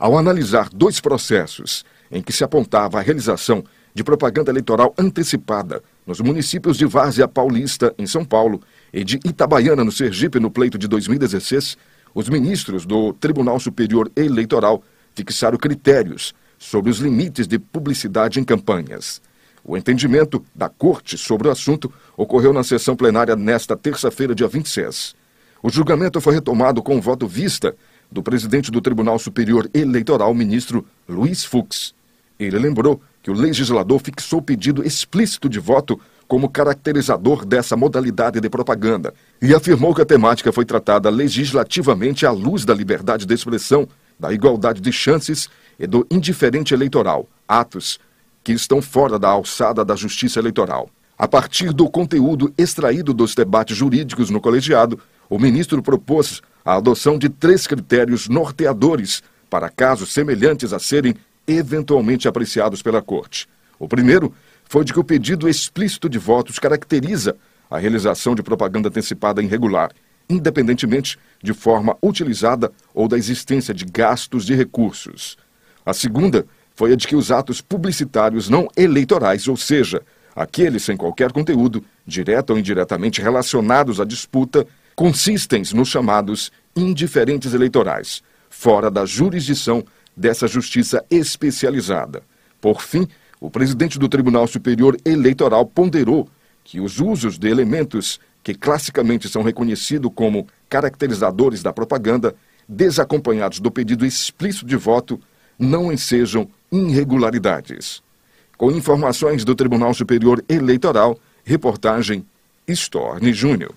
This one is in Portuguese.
Ao analisar dois processos em que se apontava a realização de propaganda eleitoral antecipada nos municípios de Várzea Paulista, em São Paulo, e de Itabaiana, no Sergipe, no pleito de 2016, os ministros do Tribunal Superior Eleitoral fixaram critérios sobre os limites de publicidade em campanhas. O entendimento da Corte sobre o assunto ocorreu na sessão plenária nesta terça-feira, dia 26. O julgamento foi retomado com voto vista do presidente do Tribunal Superior Eleitoral, ministro Luiz Fux. Ele lembrou que o legislador fixou o pedido explícito de voto como caracterizador dessa modalidade de propaganda e afirmou que a temática foi tratada legislativamente à luz da liberdade de expressão, da igualdade de chances e do indiferente eleitoral, atos que estão fora da alçada da justiça eleitoral. A partir do conteúdo extraído dos debates jurídicos no colegiado, o ministro propôs a adoção de três critérios norteadores para casos semelhantes a serem eventualmente apreciados pela Corte. O primeiro foi de que o pedido explícito de votos caracteriza a realização de propaganda antecipada irregular, independentemente de forma utilizada ou da existência de gastos de recursos. A segunda foi a de que os atos publicitários não eleitorais, ou seja, aqueles sem qualquer conteúdo, direta ou indiretamente relacionados à disputa, consistem nos chamados indiferentes eleitorais, fora da jurisdição dessa justiça especializada. Por fim, o presidente do Tribunal Superior Eleitoral ponderou que os usos de elementos que classicamente são reconhecidos como caracterizadores da propaganda, desacompanhados do pedido explícito de voto, não ensejam irregularidades. Com informações do Tribunal Superior Eleitoral, reportagem Storni Júnior.